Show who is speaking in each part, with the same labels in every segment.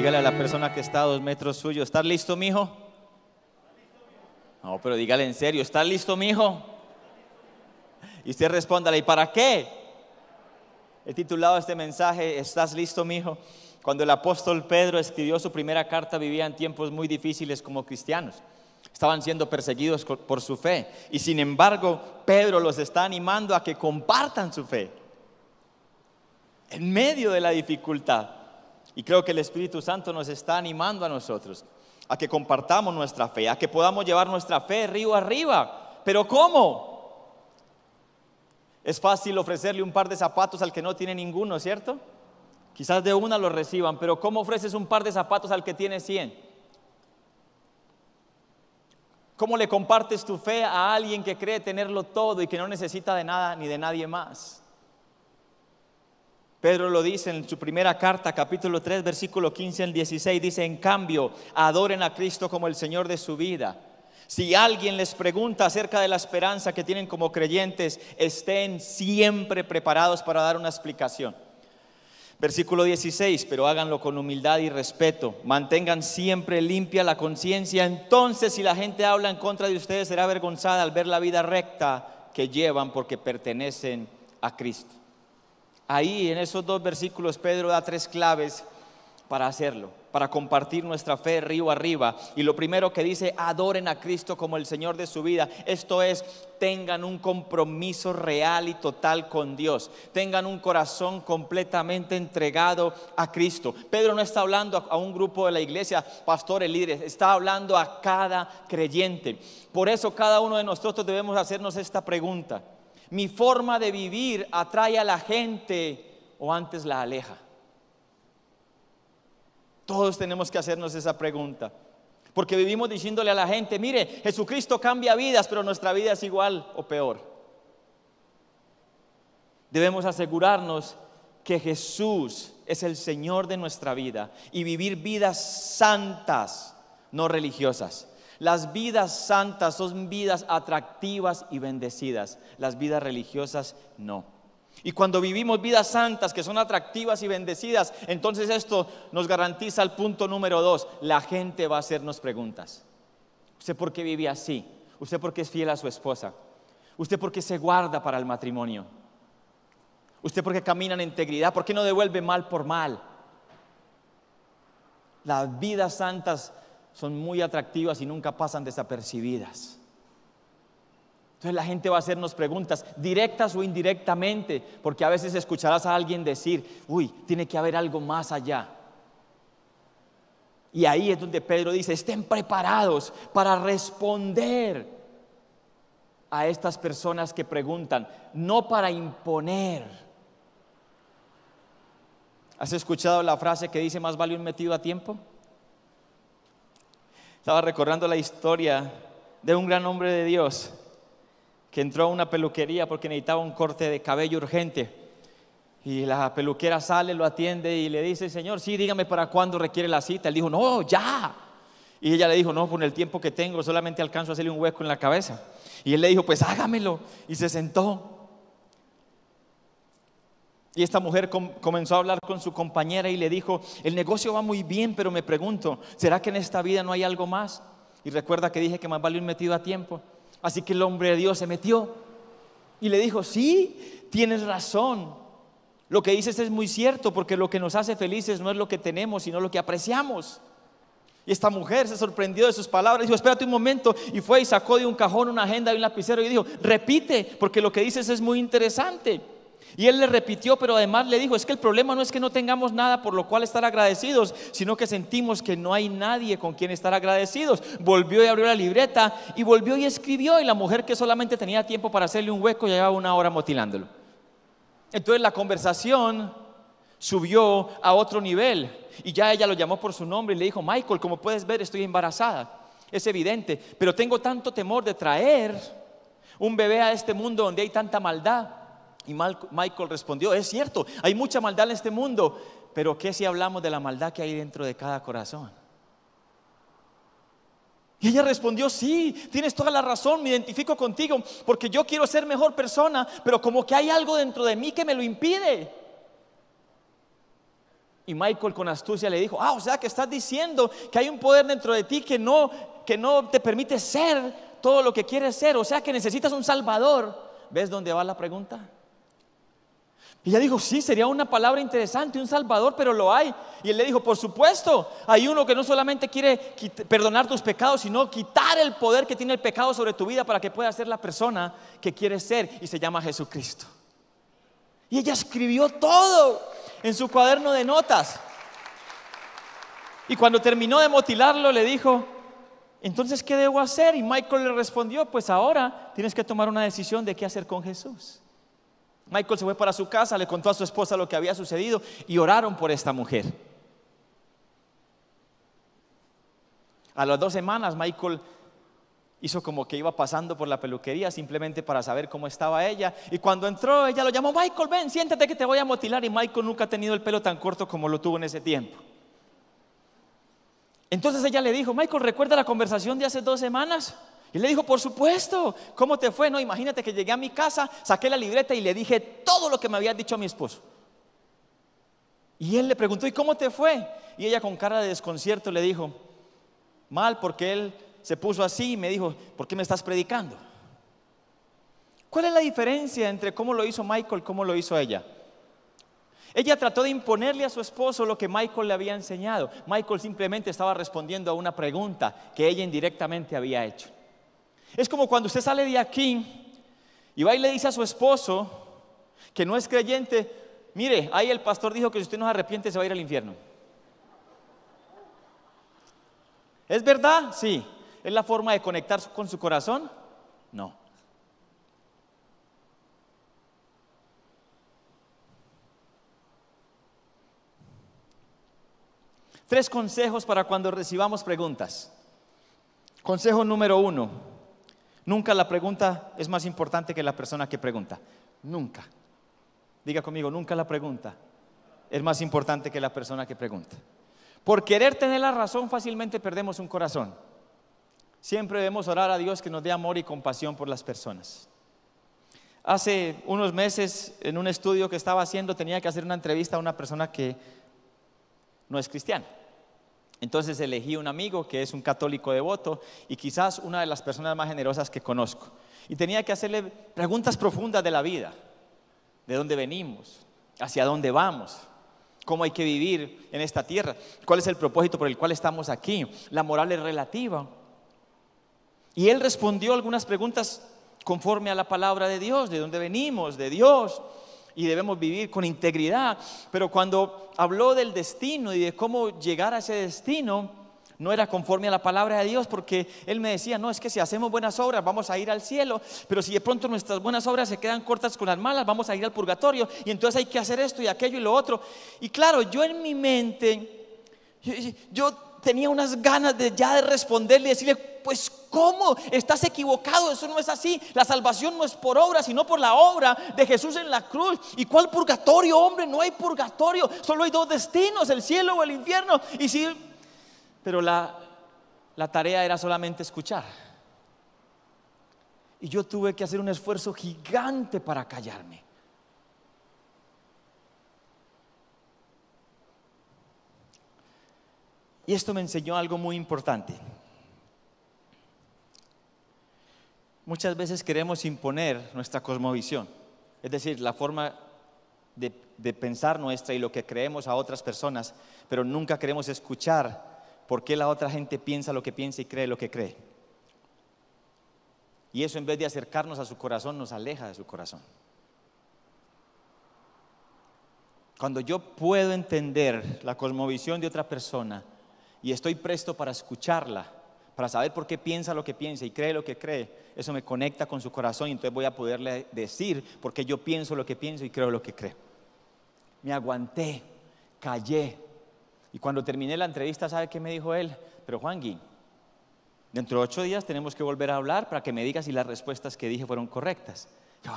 Speaker 1: Dígale a la persona que está a dos metros suyo, ¿estás listo, mijo? No, pero dígale en serio, ¿estás listo, mijo? Y usted respóndale, ¿y para qué? He titulado este mensaje, ¿estás listo, mijo? Cuando el apóstol Pedro escribió su primera carta, Vivían tiempos muy difíciles como cristianos. Estaban siendo perseguidos por su fe. Y sin embargo, Pedro los está animando a que compartan su fe. En medio de la dificultad. Y creo que el Espíritu Santo nos está animando a nosotros a que compartamos nuestra fe, a que podamos llevar nuestra fe río arriba. Pero ¿cómo? Es fácil ofrecerle un par de zapatos al que no tiene ninguno, ¿cierto? Quizás de una lo reciban, pero ¿cómo ofreces un par de zapatos al que tiene 100? ¿Cómo le compartes tu fe a alguien que cree tenerlo todo y que no necesita de nada ni de nadie más? Pedro lo dice en su primera carta, capítulo 3, versículo 15 al 16, dice, en cambio, adoren a Cristo como el Señor de su vida. Si alguien les pregunta acerca de la esperanza que tienen como creyentes, estén siempre preparados para dar una explicación. Versículo 16, pero háganlo con humildad y respeto. Mantengan siempre limpia la conciencia. Entonces, si la gente habla en contra de ustedes, será avergonzada al ver la vida recta que llevan porque pertenecen a Cristo. Ahí en esos dos versículos Pedro da tres claves para hacerlo, para compartir nuestra fe río arriba. Y lo primero que dice, adoren a Cristo como el Señor de su vida. Esto es, tengan un compromiso real y total con Dios. Tengan un corazón completamente entregado a Cristo. Pedro no está hablando a un grupo de la iglesia, pastores, líderes, está hablando a cada creyente. Por eso cada uno de nosotros debemos hacernos esta pregunta. Mi forma de vivir atrae a la gente o antes la aleja. Todos tenemos que hacernos esa pregunta. Porque vivimos diciéndole a la gente, mire, Jesucristo cambia vidas, pero nuestra vida es igual o peor. Debemos asegurarnos que Jesús es el Señor de nuestra vida y vivir vidas santas, no religiosas. Las vidas santas son vidas atractivas y bendecidas. Las vidas religiosas no. Y cuando vivimos vidas santas que son atractivas y bendecidas, entonces esto nos garantiza el punto número dos. La gente va a hacernos preguntas. ¿Usted por qué vive así? ¿Usted por qué es fiel a su esposa? ¿Usted por qué se guarda para el matrimonio? ¿Usted por qué camina en integridad? ¿Por qué no devuelve mal por mal? Las vidas santas son muy atractivas y nunca pasan desapercibidas. Entonces la gente va a hacernos preguntas, directas o indirectamente, porque a veces escucharás a alguien decir, uy, tiene que haber algo más allá. Y ahí es donde Pedro dice, estén preparados para responder a estas personas que preguntan, no para imponer. ¿Has escuchado la frase que dice, más vale un metido a tiempo? Estaba recordando la historia de un gran hombre de Dios que entró a una peluquería porque necesitaba un corte de cabello urgente. Y la peluquera sale, lo atiende y le dice, Señor, sí, dígame para cuándo requiere la cita. Él dijo, no, ya. Y ella le dijo, no, con el tiempo que tengo solamente alcanzo a hacerle un hueco en la cabeza. Y él le dijo, pues hágamelo. Y se sentó. Y esta mujer comenzó a hablar con su compañera y le dijo, el negocio va muy bien, pero me pregunto, ¿será que en esta vida no hay algo más? Y recuerda que dije que más vale un metido a tiempo. Así que el hombre de Dios se metió y le dijo, sí, tienes razón. Lo que dices es muy cierto, porque lo que nos hace felices no es lo que tenemos, sino lo que apreciamos. Y esta mujer se sorprendió de sus palabras, y dijo, espérate un momento, y fue y sacó de un cajón una agenda y un lapicero y dijo, repite, porque lo que dices es muy interesante. Y él le repitió, pero además le dijo, es que el problema no es que no tengamos nada por lo cual estar agradecidos, sino que sentimos que no hay nadie con quien estar agradecidos. Volvió y abrió la libreta y volvió y escribió y la mujer que solamente tenía tiempo para hacerle un hueco llevaba una hora motilándolo. Entonces la conversación subió a otro nivel y ya ella lo llamó por su nombre y le dijo, Michael, como puedes ver estoy embarazada, es evidente, pero tengo tanto temor de traer un bebé a este mundo donde hay tanta maldad y Michael respondió, es cierto, hay mucha maldad en este mundo, pero ¿qué si hablamos de la maldad que hay dentro de cada corazón? Y ella respondió, sí, tienes toda la razón, me identifico contigo, porque yo quiero ser mejor persona, pero como que hay algo dentro de mí que me lo impide. Y Michael con astucia le dijo, ah, o sea que estás diciendo que hay un poder dentro de ti que no, que no te permite ser todo lo que quieres ser, o sea que necesitas un salvador. ¿Ves dónde va la pregunta? Y ella dijo, sí, sería una palabra interesante, un salvador, pero lo hay. Y él le dijo, por supuesto, hay uno que no solamente quiere perdonar tus pecados, sino quitar el poder que tiene el pecado sobre tu vida para que puedas ser la persona que quieres ser. Y se llama Jesucristo. Y ella escribió todo en su cuaderno de notas. Y cuando terminó de motilarlo, le dijo, entonces, ¿qué debo hacer? Y Michael le respondió, pues ahora tienes que tomar una decisión de qué hacer con Jesús. Michael se fue para su casa, le contó a su esposa lo que había sucedido y oraron por esta mujer. A las dos semanas Michael hizo como que iba pasando por la peluquería simplemente para saber cómo estaba ella. Y cuando entró, ella lo llamó, Michael, ven, siéntate que te voy a motilar. Y Michael nunca ha tenido el pelo tan corto como lo tuvo en ese tiempo. Entonces ella le dijo, Michael, ¿recuerda la conversación de hace dos semanas? Y le dijo, por supuesto, ¿cómo te fue? No, imagínate que llegué a mi casa, saqué la libreta y le dije todo lo que me había dicho a mi esposo. Y él le preguntó, ¿y cómo te fue? Y ella con cara de desconcierto le dijo, mal, porque él se puso así y me dijo, ¿por qué me estás predicando? ¿Cuál es la diferencia entre cómo lo hizo Michael y cómo lo hizo ella? Ella trató de imponerle a su esposo lo que Michael le había enseñado. Michael simplemente estaba respondiendo a una pregunta que ella indirectamente había hecho. Es como cuando usted sale de aquí y va y le dice a su esposo que no es creyente, mire, ahí el pastor dijo que si usted no se arrepiente se va a ir al infierno. ¿Es verdad? Sí. ¿Es la forma de conectar con su corazón? No. Tres consejos para cuando recibamos preguntas. Consejo número uno Nunca la pregunta es más importante que la persona que pregunta. Nunca. Diga conmigo, nunca la pregunta es más importante que la persona que pregunta. Por querer tener la razón fácilmente perdemos un corazón. Siempre debemos orar a Dios que nos dé amor y compasión por las personas. Hace unos meses, en un estudio que estaba haciendo, tenía que hacer una entrevista a una persona que no es cristiana. Entonces elegí un amigo que es un católico devoto y quizás una de las personas más generosas que conozco. Y tenía que hacerle preguntas profundas de la vida, de dónde venimos, hacia dónde vamos, cómo hay que vivir en esta tierra, cuál es el propósito por el cual estamos aquí, la moral es relativa. Y él respondió algunas preguntas conforme a la palabra de Dios, de dónde venimos, de Dios, y debemos vivir con integridad. Pero cuando habló del destino y de cómo llegar a ese destino, no era conforme a la palabra de Dios, porque él me decía, no, es que si hacemos buenas obras vamos a ir al cielo, pero si de pronto nuestras buenas obras se quedan cortas con las malas, vamos a ir al purgatorio, y entonces hay que hacer esto y aquello y lo otro. Y claro, yo en mi mente, yo, yo tenía unas ganas de ya de responderle y decirle, pues ¿cómo? Estás equivocado, eso no es así. La salvación no es por obra, sino por la obra de Jesús en la cruz. ¿Y cuál purgatorio, hombre? No hay purgatorio, solo hay dos destinos, el cielo o el infierno. Y sí, pero la, la tarea era solamente escuchar. Y yo tuve que hacer un esfuerzo gigante para callarme. Y esto me enseñó algo muy importante. Muchas veces queremos imponer nuestra cosmovisión, es decir, la forma de, pensar nuestra y lo que creemos a otras personas, pero nunca queremos escuchar por qué la otra gente piensa lo que piensa y cree lo que cree. Y eso en vez de acercarnos a su corazón, nos aleja de su corazón. Cuando yo puedo entender la cosmovisión de otra persona y estoy presto para escucharla, para saber por qué piensa lo que piensa y cree lo que cree, eso me conecta con su corazón y entonces voy a poderle decir por qué yo pienso lo que pienso y creo lo que creo. Me aguanté, callé. Y cuando terminé la entrevista, ¿sabe qué me dijo él? Pero Juan Gui, dentro de ocho días tenemos que volver a hablar para que me digas si las respuestas que dije fueron correctas.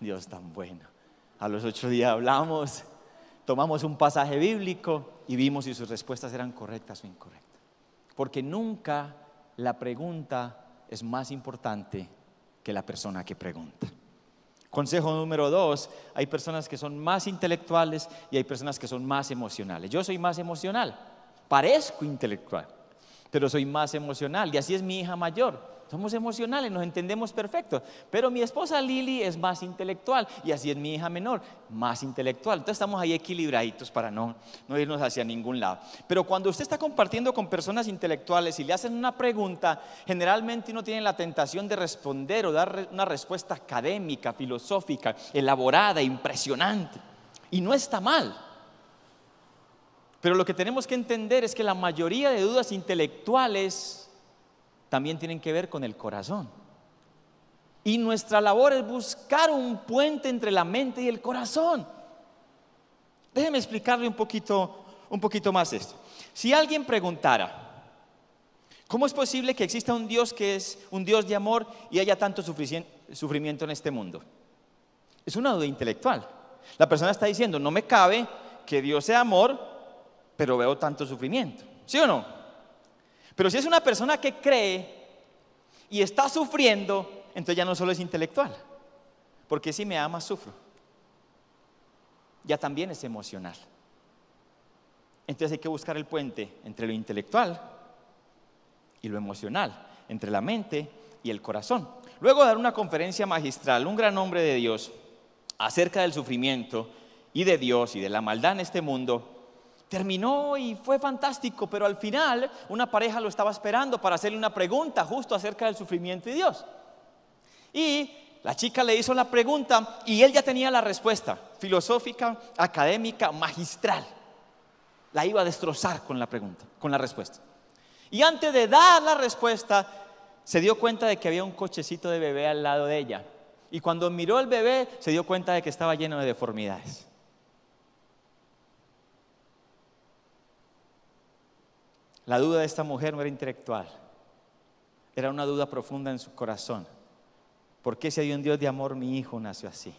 Speaker 1: Dios tan bueno. A los ocho días hablamos tomamos un pasaje bíblico y vimos si sus respuestas eran correctas o incorrectas. Porque nunca la pregunta es más importante que la persona que pregunta. Consejo número dos, hay personas que son más intelectuales y hay personas que son más emocionales. Yo soy más emocional, parezco intelectual, pero soy más emocional. Y así es mi hija mayor. Somos emocionales, nos entendemos perfecto. Pero mi esposa Lili es más intelectual y así es mi hija menor, más intelectual. Entonces estamos ahí equilibraditos para no, no irnos hacia ningún lado. Pero cuando usted está compartiendo con personas intelectuales y le hacen una pregunta, generalmente uno tiene la tentación de responder o dar una respuesta académica, filosófica, elaborada, impresionante. Y no está mal. Pero lo que tenemos que entender es que la mayoría de dudas intelectuales también tienen que ver con el corazón. Y nuestra labor es buscar un puente entre la mente y el corazón. Déjeme explicarle un poquito, un poquito más esto. Si alguien preguntara, ¿Cómo es posible que exista un Dios que es un Dios de amor y haya tanto sufrimiento en este mundo? Es una duda intelectual. La persona está diciendo, no me cabe que Dios sea amor pero veo tanto sufrimiento. ¿Sí o no? Pero si es una persona que cree y está sufriendo, entonces ya no solo es intelectual, porque si me ama, sufro. Ya también es emocional. Entonces hay que buscar el puente entre lo intelectual y lo emocional, entre la mente y el corazón. Luego dar una conferencia magistral, un gran hombre de Dios, acerca del sufrimiento y de Dios y de la maldad en este mundo, Terminó y fue fantástico, pero al final una pareja lo estaba esperando para hacerle una pregunta justo acerca del sufrimiento y Dios. Y la chica le hizo la pregunta y él ya tenía la respuesta filosófica, académica, magistral. La iba a destrozar con la pregunta, con la respuesta. Y antes de dar la respuesta, se dio cuenta de que había un cochecito de bebé al lado de ella. Y cuando miró el bebé, se dio cuenta de que estaba lleno de deformidades. La duda de esta mujer no era intelectual, era una duda profunda en su corazón. ¿Por qué si hay un Dios de amor mi hijo nació así?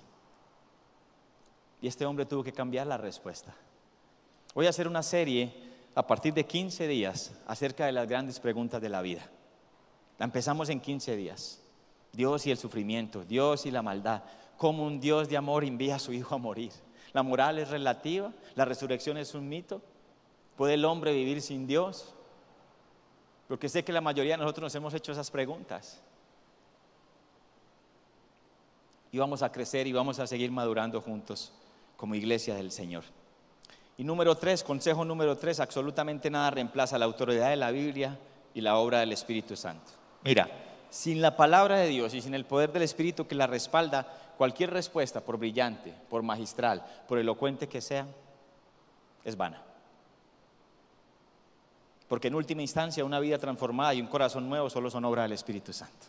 Speaker 1: Y este hombre tuvo que cambiar la respuesta. Voy a hacer una serie a partir de 15 días acerca de las grandes preguntas de la vida. La empezamos en 15 días. Dios y el sufrimiento, Dios y la maldad, cómo un Dios de amor envía a su hijo a morir. La moral es relativa, la resurrección es un mito. ¿Puede el hombre vivir sin Dios? Porque sé que la mayoría de nosotros nos hemos hecho esas preguntas. Y vamos a crecer y vamos a seguir madurando juntos como iglesia del Señor. Y número tres, consejo número tres, absolutamente nada reemplaza la autoridad de la Biblia y la obra del Espíritu Santo. Mira, sin la palabra de Dios y sin el poder del Espíritu que la respalda, cualquier respuesta, por brillante, por magistral, por elocuente que sea, es vana. Porque en última instancia una vida transformada y un corazón nuevo solo son obra del Espíritu Santo.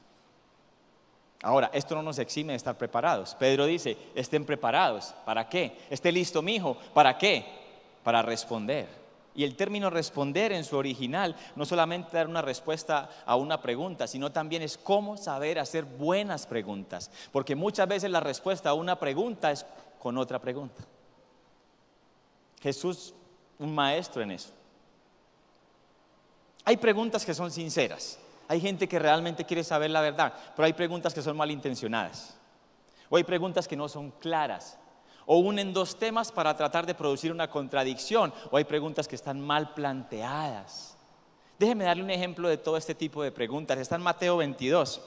Speaker 1: Ahora, esto no nos exime de estar preparados. Pedro dice, estén preparados. ¿Para qué? Esté listo, mi hijo. ¿Para qué? Para responder. Y el término responder en su original no solamente dar una respuesta a una pregunta, sino también es cómo saber hacer buenas preguntas. Porque muchas veces la respuesta a una pregunta es con otra pregunta. Jesús, un maestro en eso. Hay preguntas que son sinceras. Hay gente que realmente quiere saber la verdad, pero hay preguntas que son malintencionadas. O hay preguntas que no son claras. O unen dos temas para tratar de producir una contradicción. O hay preguntas que están mal planteadas. Déjeme darle un ejemplo de todo este tipo de preguntas. Está en Mateo 22.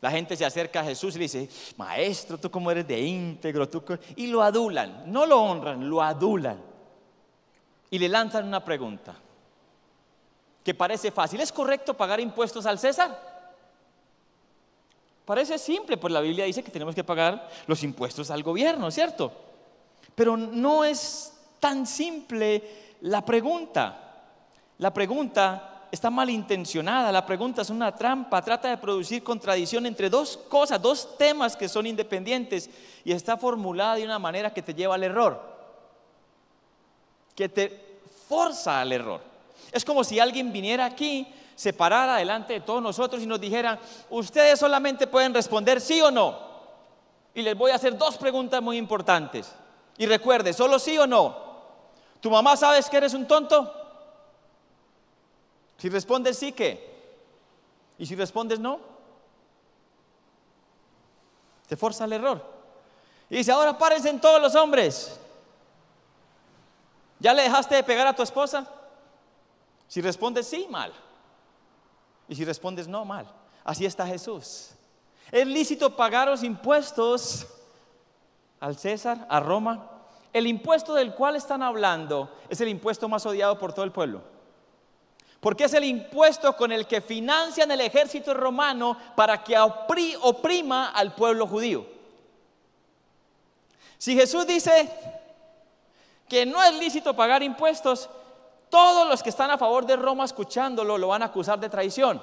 Speaker 1: La gente se acerca a Jesús y dice, maestro, tú como eres de íntegro, tú y lo adulan, no lo honran, lo adulan. Y le lanzan una pregunta que parece fácil. ¿Es correcto pagar impuestos al César? Parece simple, pues la Biblia dice que tenemos que pagar los impuestos al gobierno, ¿cierto? Pero no es tan simple la pregunta. La pregunta está malintencionada, la pregunta es una trampa, trata de producir contradicción entre dos cosas, dos temas que son independientes y está formulada de una manera que te lleva al error, que te forza al error. Es como si alguien viniera aquí, se parara delante de todos nosotros y nos dijera, ustedes solamente pueden responder sí o no. Y les voy a hacer dos preguntas muy importantes. Y recuerde, solo sí o no. ¿Tu mamá sabes que eres un tonto? Si respondes sí, ¿qué? ¿Y si respondes no? Te forza el error. Y dice, ahora párense en todos los hombres. ¿Ya le dejaste de pegar a tu esposa? Si respondes sí, mal. Y si respondes no, mal. Así está Jesús. Es lícito pagar los impuestos al César, a Roma. El impuesto del cual están hablando es el impuesto más odiado por todo el pueblo. Porque es el impuesto con el que financian el ejército romano para que oprima al pueblo judío. Si Jesús dice que no es lícito pagar impuestos, todos los que están a favor de Roma escuchándolo lo van a acusar de traición,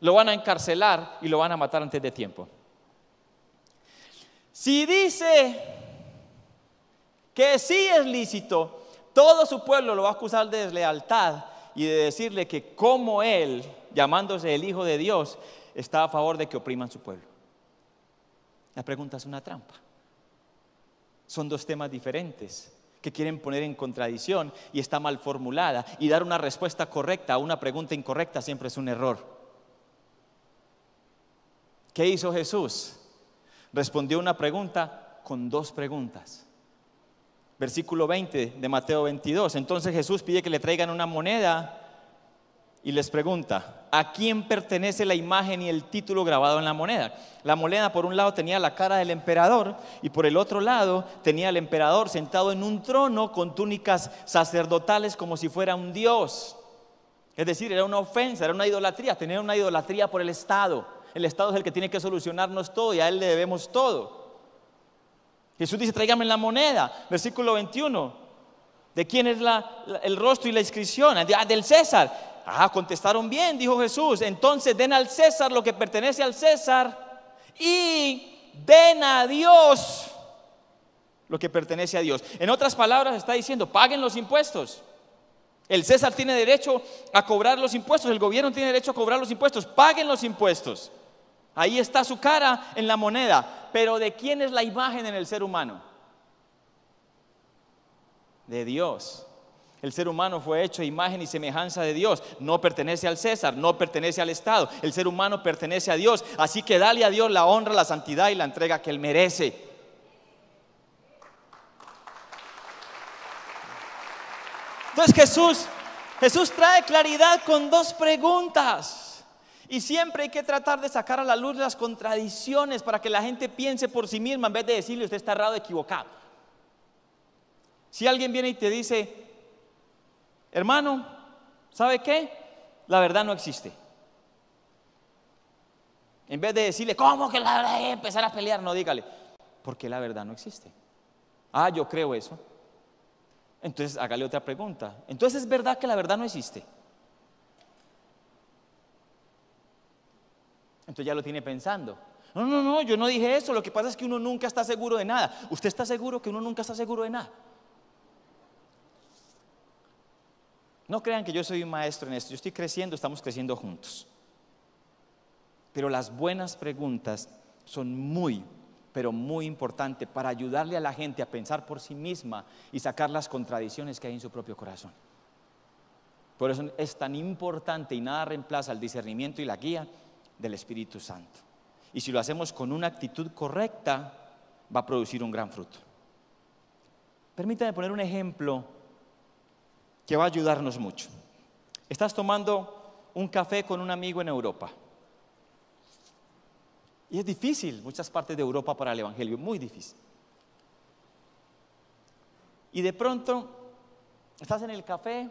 Speaker 1: lo van a encarcelar y lo van a matar antes de tiempo. Si dice que sí es lícito, todo su pueblo lo va a acusar de deslealtad y de decirle que como él, llamándose el Hijo de Dios, está a favor de que opriman su pueblo. La pregunta es una trampa. Son dos temas diferentes que quieren poner en contradicción y está mal formulada. Y dar una respuesta correcta a una pregunta incorrecta siempre es un error. ¿Qué hizo Jesús? Respondió una pregunta con dos preguntas. Versículo 20 de Mateo 22. Entonces Jesús pide que le traigan una moneda y les pregunta, ¿a quién pertenece la imagen y el título grabado en la moneda? La moneda por un lado tenía la cara del emperador y por el otro lado tenía al emperador sentado en un trono con túnicas sacerdotales como si fuera un dios. Es decir, era una ofensa, era una idolatría, tenía una idolatría por el Estado. El Estado es el que tiene que solucionarnos todo y a él le debemos todo. Jesús dice, tráigame la moneda, versículo 21. ¿De quién es la, el rostro y la inscripción? Ah, del César. Ah, contestaron bien, dijo Jesús. Entonces den al César lo que pertenece al César y den a Dios lo que pertenece a Dios. En otras palabras, está diciendo, paguen los impuestos. El César tiene derecho a cobrar los impuestos, el gobierno tiene derecho a cobrar los impuestos, paguen los impuestos. Ahí está su cara en la moneda, pero ¿de quién es la imagen en el ser humano? De Dios. El ser humano fue hecho imagen y semejanza de Dios. No pertenece al César, no pertenece al Estado. El ser humano pertenece a Dios. Así que dale a Dios la honra, la santidad y la entrega que Él merece. Entonces Jesús, Jesús trae claridad con dos preguntas. Y siempre hay que tratar de sacar a la luz las contradicciones para que la gente piense por sí misma en vez de decirle usted está errado, equivocado. Si alguien viene y te dice, Hermano, ¿sabe qué? La verdad no existe. En vez de decirle, ¿cómo que la verdad es eh, empezar a pelear? No, dígale, porque la verdad no existe. Ah, yo creo eso. Entonces, hágale otra pregunta. Entonces, ¿es verdad que la verdad no existe? Entonces ya lo tiene pensando. No, no, no, yo no dije eso. Lo que pasa es que uno nunca está seguro de nada. ¿Usted está seguro que uno nunca está seguro de nada? No crean que yo soy un maestro en esto, yo estoy creciendo, estamos creciendo juntos. Pero las buenas preguntas son muy, pero muy importantes para ayudarle a la gente a pensar por sí misma y sacar las contradicciones que hay en su propio corazón. Por eso es tan importante y nada reemplaza el discernimiento y la guía del Espíritu Santo. Y si lo hacemos con una actitud correcta, va a producir un gran fruto. Permítame poner un ejemplo que va a ayudarnos mucho. Estás tomando un café con un amigo en Europa. Y es difícil muchas partes de Europa para el Evangelio, muy difícil. Y de pronto estás en el café,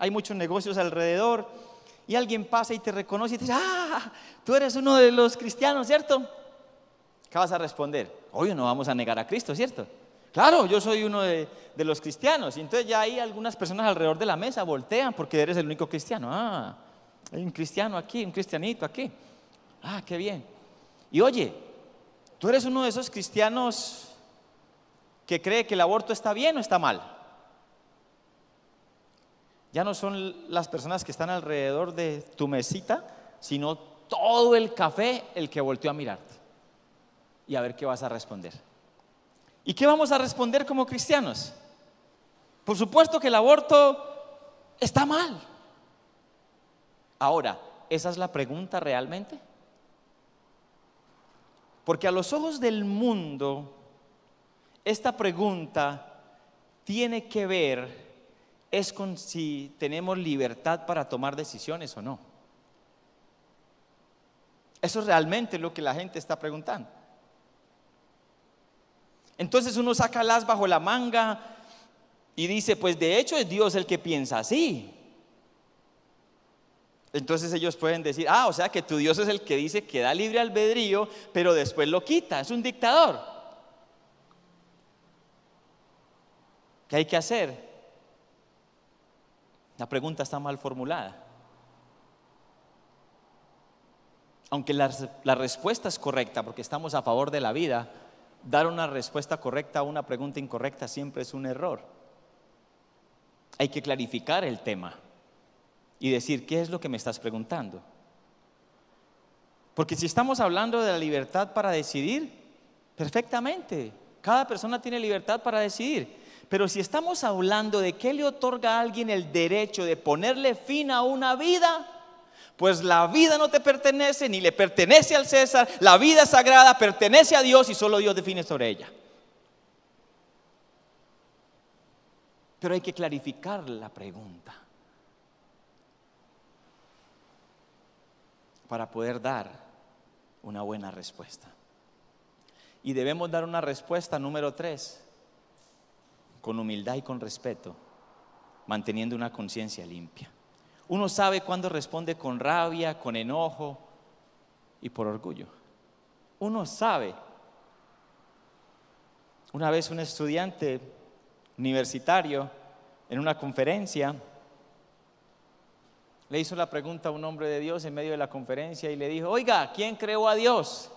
Speaker 1: hay muchos negocios alrededor, y alguien pasa y te reconoce y te dice, ah, tú eres uno de los cristianos, ¿cierto? ¿Qué vas a responder? hoy no vamos a negar a Cristo, ¿cierto? Claro, yo soy uno de, los cristianos. Y entonces ya hay algunas personas alrededor de la mesa, voltean porque eres el único cristiano. Ah, hay un cristiano aquí, un cristianito aquí. Ah, qué bien. Y oye, tú eres uno de esos cristianos que cree que el aborto está bien o está mal. Ya no son las personas que están alrededor de tu mesita, sino todo el café el que volteó a mirarte y a ver qué vas a responder. ¿Y qué vamos a responder como cristianos? Por supuesto que el aborto está mal. Ahora, ¿esa es la pregunta realmente? Porque a los ojos del mundo, esta pregunta tiene que ver es con si tenemos libertad para tomar decisiones o no. Eso es realmente lo que la gente está preguntando. Entonces uno saca las bajo la manga y dice, pues de hecho es Dios el que piensa así. Entonces ellos pueden decir, ah, o sea que tu Dios es el que dice que da libre albedrío, pero después lo quita, es un dictador. ¿Qué hay que hacer? La pregunta está mal formulada. Aunque la respuesta es correcta, porque estamos a favor de la vida, dar una respuesta correcta a una pregunta incorrecta siempre es un error. Hay que clarificar el tema y decir, ¿qué es lo que me estás preguntando? Porque si estamos hablando de la libertad para decidir, perfectamente, cada persona tiene libertad para decidir. Pero si estamos hablando de qué le otorga a alguien el derecho de ponerle fin a una vida, pues la vida no te pertenece ni le pertenece al César. La vida sagrada pertenece a Dios y solo Dios define sobre ella. Pero hay que clarificar la pregunta para poder dar una buena respuesta. Y debemos dar una respuesta número tres, con humildad y con respeto, manteniendo una conciencia limpia. Uno sabe cuándo responde con rabia, con enojo y por orgullo. Uno sabe. Una vez un estudiante universitario en una conferencia le hizo la pregunta a un hombre de Dios en medio de la conferencia y le dijo, oiga, ¿quién creó a Dios?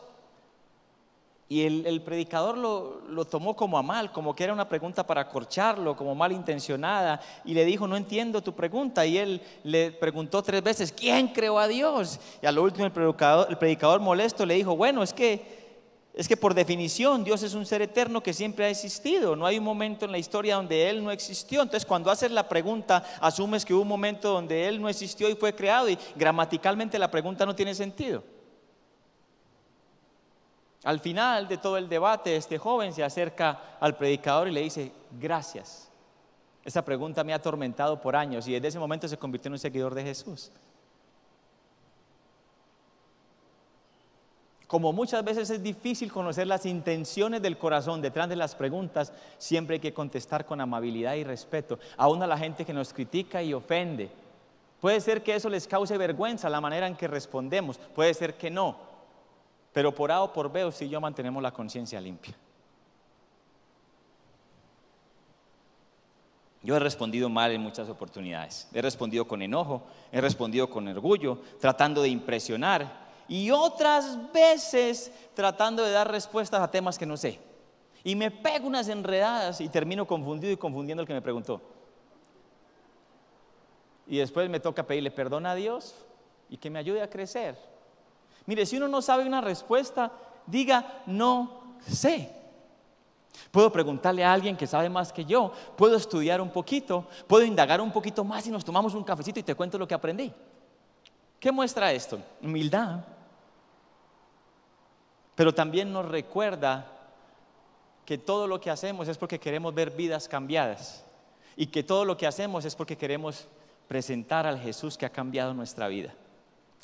Speaker 1: Y el, predicador lo, tomó como a mal, como que era una pregunta para corcharlo, como malintencionada, y le dijo, no entiendo tu pregunta. Y él le preguntó tres veces, ¿quién creó a Dios? Y a lo último el predicador, el predicador molesto le dijo, bueno, es que es que por definición Dios es un ser eterno que siempre ha existido. No hay un momento en la historia donde Él no existió. Entonces cuando haces la pregunta, asumes que hubo un momento donde Él no existió y fue creado y gramaticalmente la pregunta no tiene sentido. Al final de todo el debate, este joven se acerca al predicador y le dice, gracias. Esa pregunta me ha atormentado por años y desde ese momento se convirtió en un seguidor de Jesús. Como muchas veces es difícil conocer las intenciones del corazón detrás de las preguntas, siempre hay que contestar con amabilidad y respeto, aún a la gente que nos critica y ofende. Puede ser que eso les cause vergüenza la manera en que respondemos, puede ser que no, pero por A o por B, si yo mantenemos la conciencia limpia. Yo he respondido mal en muchas oportunidades. He respondido con enojo, he respondido con orgullo, tratando de impresionar y otras veces tratando de dar respuestas a temas que no sé. Y me pego unas enredadas y termino confundido y confundiendo al que me preguntó. Y después me toca pedirle perdón a Dios y que me ayude a crecer. Mire, si uno no sabe una respuesta, diga, no sé. Puedo preguntarle a alguien que sabe más que yo, puedo estudiar un poquito, puedo indagar un poquito más y nos tomamos un cafecito y te cuento lo que aprendí. ¿Qué muestra esto? Humildad. Pero también nos recuerda que todo lo que hacemos es porque queremos ver vidas cambiadas y que todo lo que hacemos es porque queremos presentar al Jesús que ha cambiado nuestra vida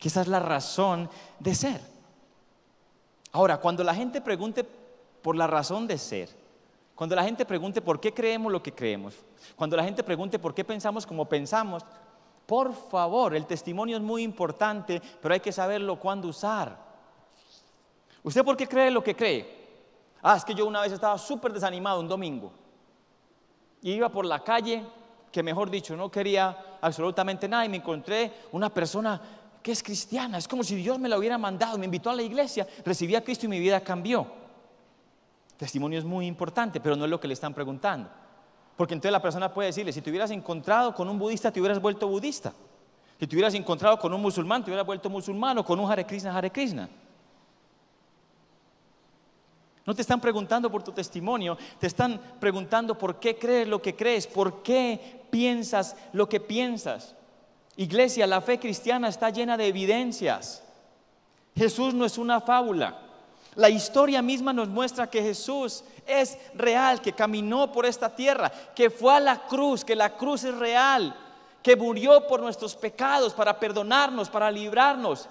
Speaker 1: que esa es la razón de ser. Ahora, cuando la gente pregunte por la razón de ser, cuando la gente pregunte por qué creemos lo que creemos, cuando la gente pregunte por qué pensamos como pensamos, por favor, el testimonio es muy importante, pero hay que saberlo cuándo usar. ¿Usted por qué cree lo que cree? Ah, es que yo una vez estaba súper desanimado un domingo y iba por la calle, que mejor dicho, no quería absolutamente nada y me encontré una persona que es cristiana. Es como si Dios me la hubiera mandado, me invitó a la iglesia, recibí a Cristo y mi vida cambió. testimonio es muy importante, pero no es lo que le están preguntando. Porque entonces la persona puede decirle, si te hubieras encontrado con un budista, te hubieras vuelto budista. Si te hubieras encontrado con un musulmán, te hubieras vuelto musulmán o con un Hare Krishna, Hare Krishna. No te están preguntando por tu testimonio, te están preguntando por qué crees lo que crees, por qué piensas lo que piensas. Iglesia, la fe cristiana está llena de evidencias. Jesús no es una fábula. La historia misma nos muestra que Jesús es real, que caminó por esta tierra, que fue a la cruz, que la cruz es real, que murió por nuestros pecados para perdonarnos, para librarnos.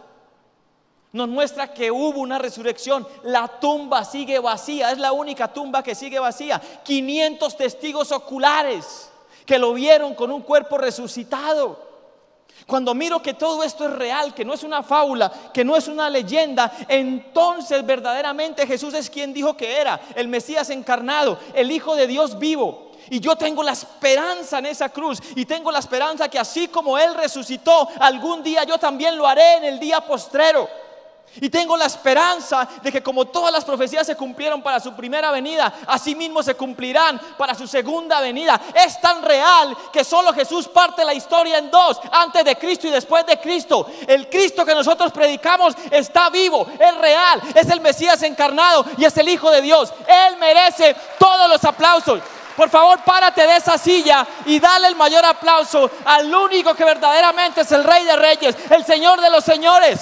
Speaker 1: Nos muestra que hubo una resurrección. La tumba sigue vacía, es la única tumba que sigue vacía. 500 testigos oculares que lo vieron con un cuerpo resucitado. Cuando miro que todo esto es real, que no es una fábula, que no es una leyenda, entonces verdaderamente Jesús es quien dijo que era, el Mesías encarnado, el Hijo de Dios vivo. Y yo tengo la esperanza en esa cruz y tengo la esperanza que así como Él resucitó, algún día yo también lo haré en el día postrero. Y tengo la esperanza de que como todas las profecías se cumplieron para su primera venida, así mismo se cumplirán para su segunda venida. Es tan real que solo Jesús parte la historia en dos, antes de Cristo y después de Cristo. El Cristo que nosotros predicamos está vivo, es real, es el Mesías encarnado y es el Hijo de Dios. Él merece todos los aplausos. Por favor, párate de esa silla y dale el mayor aplauso al único que verdaderamente es el Rey de Reyes, el Señor de los Señores.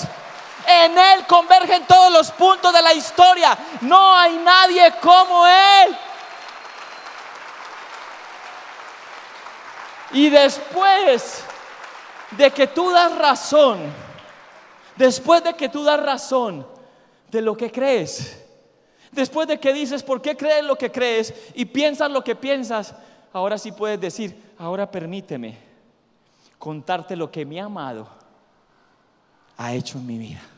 Speaker 1: En Él convergen todos los puntos de la historia. No hay nadie como Él. Y después de que tú das razón, después de que tú das razón de lo que crees, después de que dices por qué crees lo que crees y piensas lo que piensas, ahora sí puedes decir, ahora permíteme contarte lo que mi amado ha hecho en mi vida.